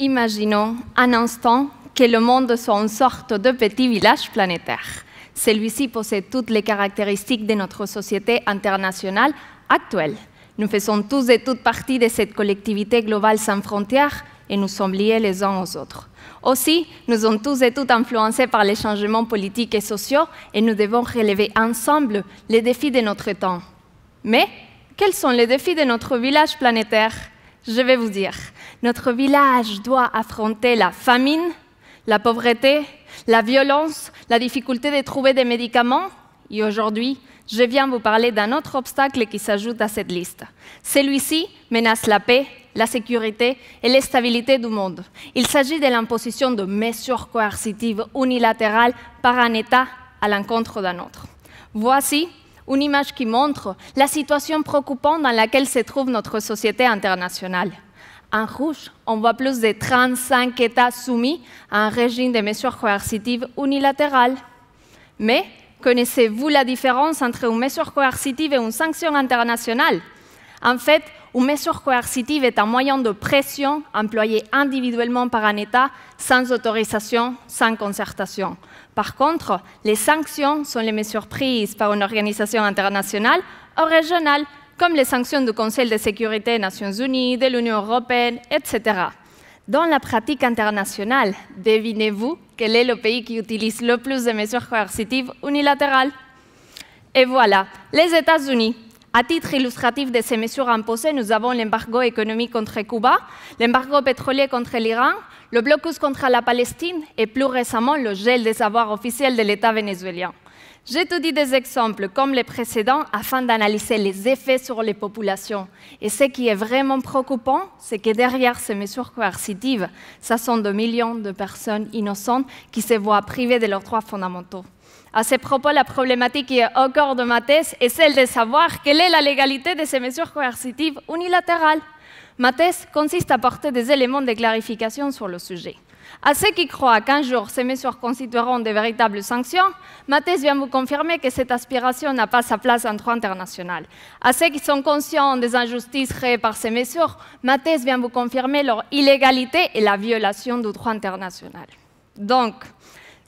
Imaginons un instant que le monde soit une sorte de petit village planétaire. Celui-ci possède toutes les caractéristiques de notre société internationale actuelle. Nous faisons tous et toutes partie de cette collectivité globale sans frontières et nous sommes liés les uns aux autres. Aussi, nous sommes tous et toutes influencés par les changements politiques et sociaux et nous devons relever ensemble les défis de notre temps. Mais quels sont les défis de notre village planétaire je vais vous dire, notre village doit affronter la famine, la pauvreté, la violence, la difficulté de trouver des médicaments. Et aujourd'hui, je viens vous parler d'un autre obstacle qui s'ajoute à cette liste. Celui-ci menace la paix, la sécurité et l'instabilité du monde. Il s'agit de l'imposition de mesures coercitives unilatérales par un État à l'encontre d'un autre. Voici une image qui montre la situation préoccupante dans laquelle se trouve notre société internationale. En rouge, on voit plus de 35 États soumis à un régime de mesures coercitives unilatérales. Mais connaissez-vous la différence entre une mesure coercitive et une sanction internationale En fait, une mesure coercitive est un moyen de pression employé individuellement par un État sans autorisation, sans concertation. Par contre, les sanctions sont les mesures prises par une organisation internationale ou régionale, comme les sanctions du Conseil de sécurité des Nations Unies, de l'Union européenne, etc. Dans la pratique internationale, devinez-vous quel est le pays qui utilise le plus de mesures coercitives unilatérales Et voilà, les États-Unis à titre illustratif de ces mesures imposées, nous avons l'embargo économique contre Cuba, l'embargo pétrolier contre l'Iran, le blocus contre la Palestine et plus récemment le gel des savoirs officiels de l'État vénézuélien. J'ai tout dit des exemples comme les précédents afin d'analyser les effets sur les populations. Et ce qui est vraiment préoccupant, c'est que derrière ces mesures coercitives, ce sont des millions de personnes innocentes qui se voient privées de leurs droits fondamentaux. À ce propos, la problématique qui est au cœur de ma thèse est celle de savoir quelle est la légalité de ces mesures coercitives unilatérales. Ma thèse consiste à porter des éléments de clarification sur le sujet. À ceux qui croient qu'un jour ces mesures constitueront de véritables sanctions, ma thèse vient vous confirmer que cette aspiration n'a pas sa place en droit international. À ceux qui sont conscients des injustices créées par ces mesures, ma thèse vient vous confirmer leur illégalité et la violation du droit international. Donc,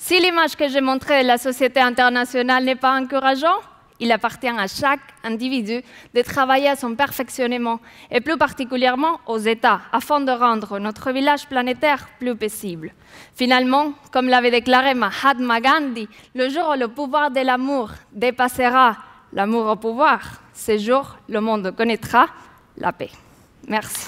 si l'image que j'ai montrée de la société internationale n'est pas encourageante, il appartient à chaque individu de travailler à son perfectionnement et plus particulièrement aux États afin de rendre notre village planétaire plus paisible. Finalement, comme l'avait déclaré Mahatma Gandhi, le jour où le pouvoir de l'amour dépassera l'amour au pouvoir, ce jour, le monde connaîtra la paix. Merci.